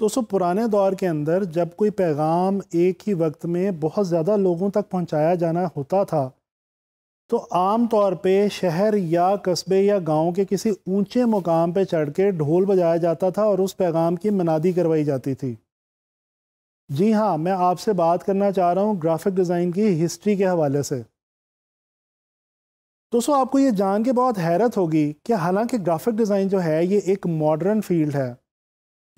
दोस्तों पुराने दौर के अंदर जब कोई पैगाम एक ही वक्त में बहुत ज़्यादा लोगों तक पहुंचाया जाना होता था तो आम तौर पे शहर या कस्बे या गांव के किसी ऊंचे मुकाम पे चढ़ के ढोल बजाया जाता था और उस पैगाम की मनादी करवाई जाती थी जी हाँ मैं आपसे बात करना चाह रहा हूँ ग्राफिक डिज़ाइन की हिस्ट्री के हवाले से दोस्तों आपको ये जान के बहुत हैरत होगी कि हालांकि ग्राफिक डिज़ाइन जो है ये एक मॉडर्न फील्ड है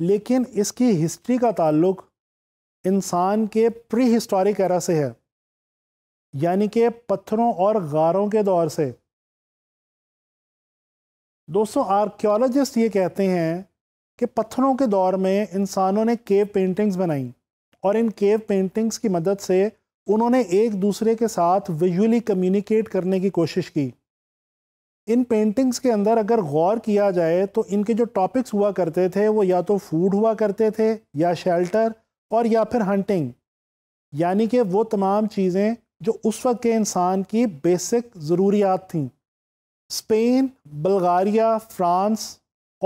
लेकिन इसकी हिस्ट्री का ताल्लुक इंसान के प्री हिस्टोरिक एरा से है यानी कि पत्थरों और गारों के दौर से दोस्तों आर्कियोलॉजिस्ट ये कहते हैं कि पत्थरों के दौर में इंसानों ने केव पेंटिंग्स बनाई और इन केव पेंटिंग्स की मदद से उन्होंने एक दूसरे के साथ विजुअली कम्युनिकेट करने की कोशिश की इन पेंटिंग्स के अंदर अगर गौर किया जाए तो इनके जो टॉपिक्स हुआ करते थे वो या तो फूड हुआ करते थे या शेल्टर और या फिर हंटिंग यानी कि वो तमाम चीज़ें जो उस वक्त के इंसान की बेसिक ज़रूरियात थीं स्पेन बल्गारिया फ्रांस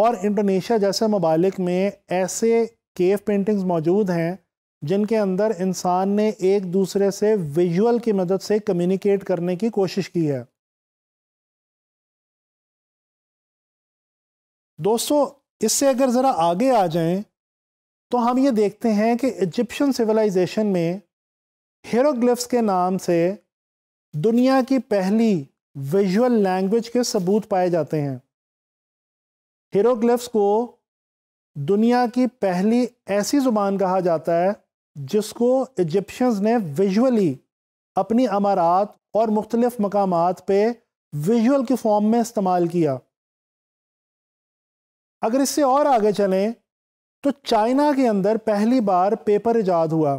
और इंडोनेशिया जैसे ममालिक में ऐसे केव पेंटिंग्स मौजूद हैं जिनके अंदर इंसान ने एक दूसरे से विजुअल की मदद से कम्युनिकेट करने की कोशिश की है दोस्तों इससे अगर ज़रा आगे आ जाएं तो हम ये देखते हैं कि इजिप्शियन सिविलाइजेशन में हेरोग्लिफ्स के नाम से दुनिया की पहली विजुअल लैंग्वेज के सबूत पाए जाते हैं हेरोग्लिफ्स को दुनिया की पहली ऐसी ज़ुबान कहा जाता है जिसको इजिप्शियंस ने विजुअली अपनी अमारात और मुख्तलिफ़ मकाम पे विजुअल की फॉर्म में इस्तेमाल किया अगर इससे और आगे चलें तो चाइना के अंदर पहली बार पेपर ईजाद हुआ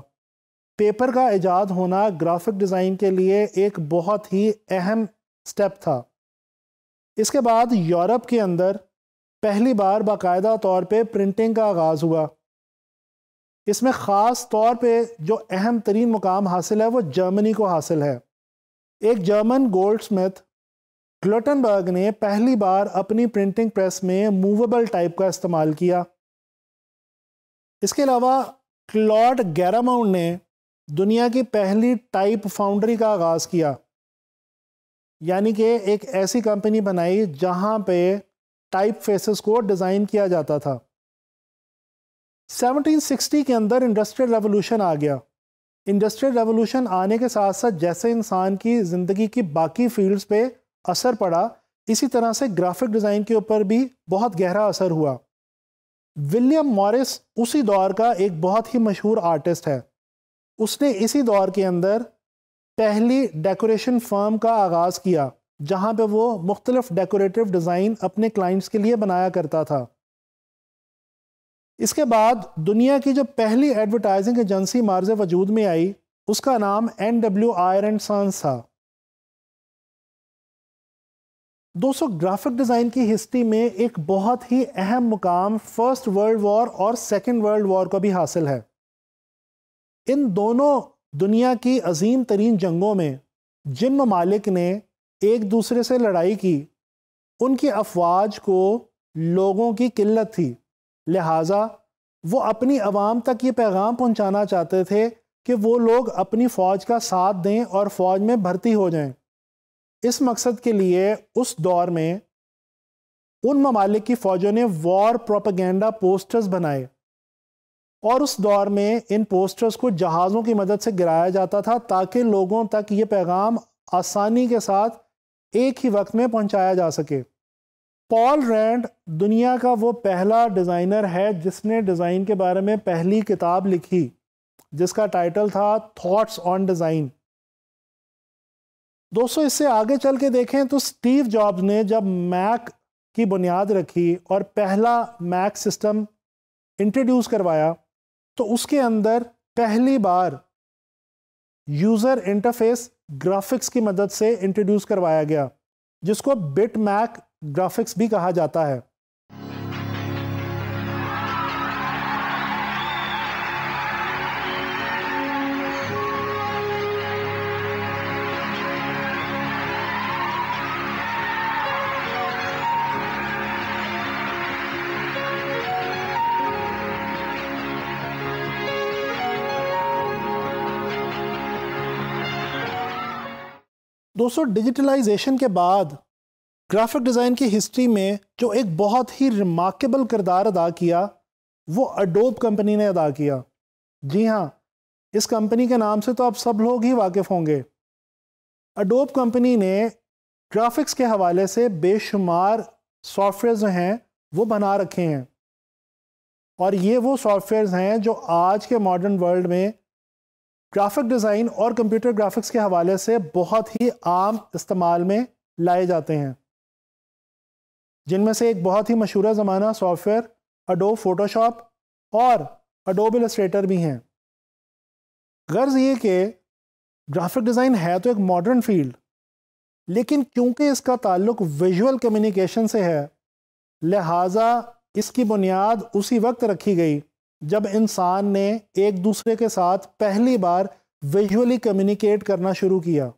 पेपर का ईजाद होना ग्राफिक डिज़ाइन के लिए एक बहुत ही अहम स्टेप था इसके बाद यूरोप के अंदर पहली बार बाकायदा तौर पे प्रिंटिंग का आगाज़ हुआ इसमें ख़ास तौर पे जो अहम तरीन मुकाम हासिल है वो जर्मनी को हासिल है एक जर्मन गोल्ड स्मिथ ग्लोटनबर्ग ने पहली बार अपनी प्रिंटिंग प्रेस में मूवेबल टाइप का इस्तेमाल किया इसके अलावा क्लॉड गैरामाउंड ने दुनिया की पहली टाइप फाउंड्री का आगाज़ किया यानी कि एक ऐसी कंपनी बनाई जहां पे टाइप फेसेस को डिज़ाइन किया जाता था 1760 के अंदर इंडस्ट्रियल रेवोल्यूशन आ गया इंडस्ट्रियल रेवोल्यूशन आने के साथ साथ जैसे इंसान की ज़िंदगी की बाकी फील्ड्स पे असर पड़ा इसी तरह से ग्राफिक डिज़ाइन के ऊपर भी बहुत गहरा असर हुआ विलियम मॉरिस उसी दौर का एक बहुत ही मशहूर आर्टिस्ट है उसने इसी दौर के अंदर पहली डेकोरेशन फर्म का आगाज़ किया जहाँ पे वो मुख्तलिफ डेकोरेटिव डिज़ाइन अपने क्लाइंट्स के लिए बनाया करता था इसके बाद दुनिया की जो पहली एडवर्टाइजिंग एजेंसी मार्ज वजूद में आई उसका नाम N W Ayer and sons था दोस्तों ग्राफिक डिज़ाइन की हिस्ट्री में एक बहुत ही अहम मुकाम फर्स्ट वर्ल्ड वॉर और सेकेंड वर्ल्ड वॉर को भी हासिल है इन दोनों दुनिया की अजीम तरीन जंगों में जिन ममालिक ने एक दूसरे से लड़ाई की उनकी अफवाज को लोगों की किल्लत थी लिहाजा वो अपनी आवाम तक ये पैगाम पहुंचाना चाहते थे कि वो लोग अपनी फ़ौज का साथ दें और फ़ौज में भर्ती हो जाएं। इस मकसद के लिए उस दौर में उन ममालिक की फ़ौजों ने वॉर प्रोपागेंडा पोस्टर्स बनाए और उस दौर में इन पोस्टर्स को जहाज़ों की मदद से गिराया जाता था ताकि लोगों तक ये पैगाम आसानी के साथ एक ही वक्त में पहुंचाया जा सके पॉल रैंड दुनिया का वो पहला डिज़ाइनर है जिसने डिज़ाइन के बारे में पहली किताब लिखी जिसका टाइटल था थॉट्स ऑन डिज़ाइन दोस्तों इससे आगे चल के देखें तो स्टीव जॉब्स ने जब मैक की बुनियाद रखी और पहला मैक सिस्टम इंट्रोड्यूस करवाया तो उसके अंदर पहली बार यूज़र इंटरफेस ग्राफिक्स की मदद से इंट्रोड्यूस करवाया गया जिसको बिट मैक ग्राफिक्स भी कहा जाता है दोस्तों डिजिटलाइजेशन के बाद ग्राफिक डिज़ाइन की हिस्ट्री में जो एक बहुत ही रिमार्केबल किरदार अदा किया वो अडोब कंपनी ने अदा किया जी हाँ इस कंपनी के नाम से तो आप सब लोग ही वाकिफ़ होंगे अडोब कंपनी ने ग्राफिक्स के हवाले से बेशुमार सॉफ्टवेयर जो हैं वो बना रखे हैं और ये वो सॉफ्टवेयर्स हैं जो आज के मॉडर्न वर्ल्ड में ग्राफिक डिज़ाइन और कंप्यूटर ग्राफिक्स के हवाले से बहुत ही आम इस्तेमाल में लाए जाते हैं जिनमें से एक बहुत ही मशहूर ज़माना सॉफ्टवेयर अडो फोटोशॉप और अडोब इलस्ट्रेटर भी हैं गर्ज ये कि ग्राफिक डिज़ाइन है तो एक मॉडर्न फील्ड लेकिन क्योंकि इसका ताल्लुक विजुअल कम्युनिकेशन से है लिहाजा इसकी बुनियाद उसी वक्त रखी गई जब इंसान ने एक दूसरे के साथ पहली बार विजुअली कम्युनिकेट करना शुरू किया